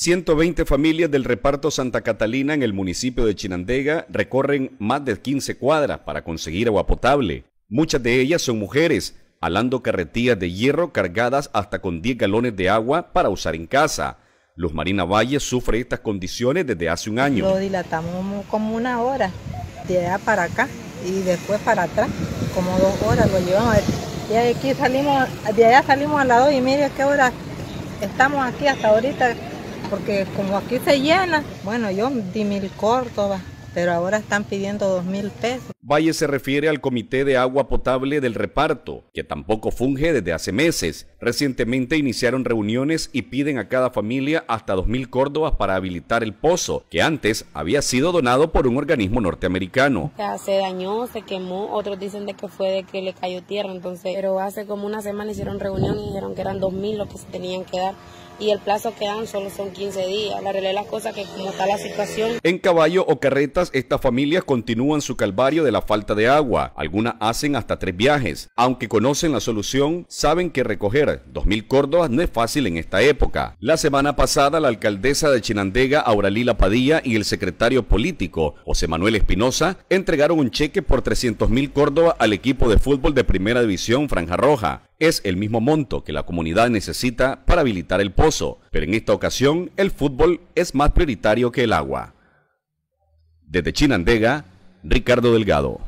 120 familias del reparto Santa Catalina en el municipio de Chinandega recorren más de 15 cuadras para conseguir agua potable. Muchas de ellas son mujeres, alando carretillas de hierro cargadas hasta con 10 galones de agua para usar en casa. Los Marina Valle sufre estas condiciones desde hace un año. Lo dilatamos como una hora, de allá para acá y después para atrás, como dos horas lo llevamos. Y aquí salimos, de allá salimos a las dos y media, ¿qué hora? Estamos aquí hasta ahorita porque como aquí se llena, bueno, yo di mil córdobas pero ahora están pidiendo dos mil pesos. Valle se refiere al Comité de Agua Potable del Reparto, que tampoco funge desde hace meses. Recientemente iniciaron reuniones y piden a cada familia hasta dos mil Córdobas para habilitar el pozo, que antes había sido donado por un organismo norteamericano. se dañó, se quemó, otros dicen de que fue de que le cayó tierra, entonces, pero hace como una semana hicieron reunión y dijeron que eran dos mil lo que se tenían que dar y el plazo que dan solo son 15 días. La realidad las cosas que como está la situación. En caballo o carretas, estas familias continúan su calvario de la falta de agua. Algunas hacen hasta tres viajes. Aunque conocen la solución, saben que recoger 2.000 córdobas no es fácil en esta época. La semana pasada, la alcaldesa de Chinandega, Auralila Padilla, y el secretario político, José Manuel Espinosa, entregaron un cheque por 300.000 córdobas al equipo de fútbol de Primera División Franja Roja es el mismo monto que la comunidad necesita para habilitar el pozo, pero en esta ocasión el fútbol es más prioritario que el agua. Desde Chinandega, Ricardo Delgado.